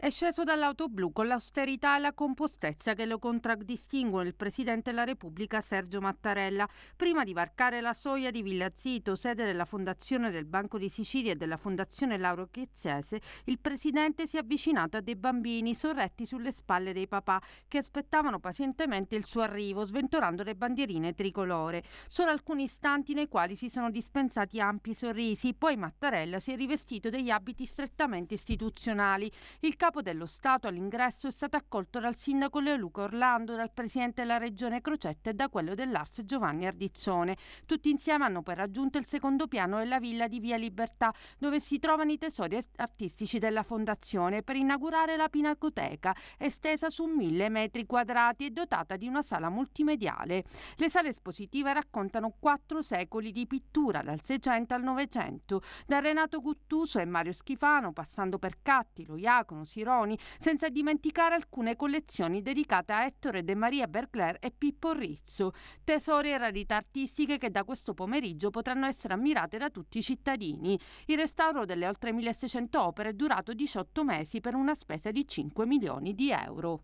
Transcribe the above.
È sceso dall'auto blu con l'austerità e la compostezza che lo contraddistinguono il Presidente della Repubblica Sergio Mattarella, prima di varcare la soia di Villa Zito, sede della Fondazione del Banco di Sicilia e della Fondazione Lauro Chiezzese, il Presidente si è avvicinato a dei bambini sorretti sulle spalle dei papà che aspettavano pazientemente il suo arrivo, sventolando le bandierine tricolore. Solo alcuni istanti nei quali si sono dispensati ampi sorrisi, poi Mattarella si è rivestito degli abiti strettamente istituzionali. Il capo capo dello Stato all'ingresso è stato accolto dal sindaco Leoluca Orlando, dal presidente della regione Crocetta e da quello dell'Ars Giovanni Ardizzone. Tutti insieme hanno poi raggiunto il secondo piano della villa di Via Libertà, dove si trovano i tesori artistici della fondazione per inaugurare la Pinacoteca, estesa su mille metri quadrati e dotata di una sala multimediale. Le sale espositive raccontano quattro secoli di pittura, dal 600 al 900, da Renato Guttuso e Mario Schifano, passando per Cattilo, Iacono, Sir Sironi, senza dimenticare alcune collezioni dedicate a Ettore De Maria Bercler e Pippo Rizzo, tesori e rarità artistiche che da questo pomeriggio potranno essere ammirate da tutti i cittadini. Il restauro delle oltre 1600 opere è durato 18 mesi per una spesa di 5 milioni di euro.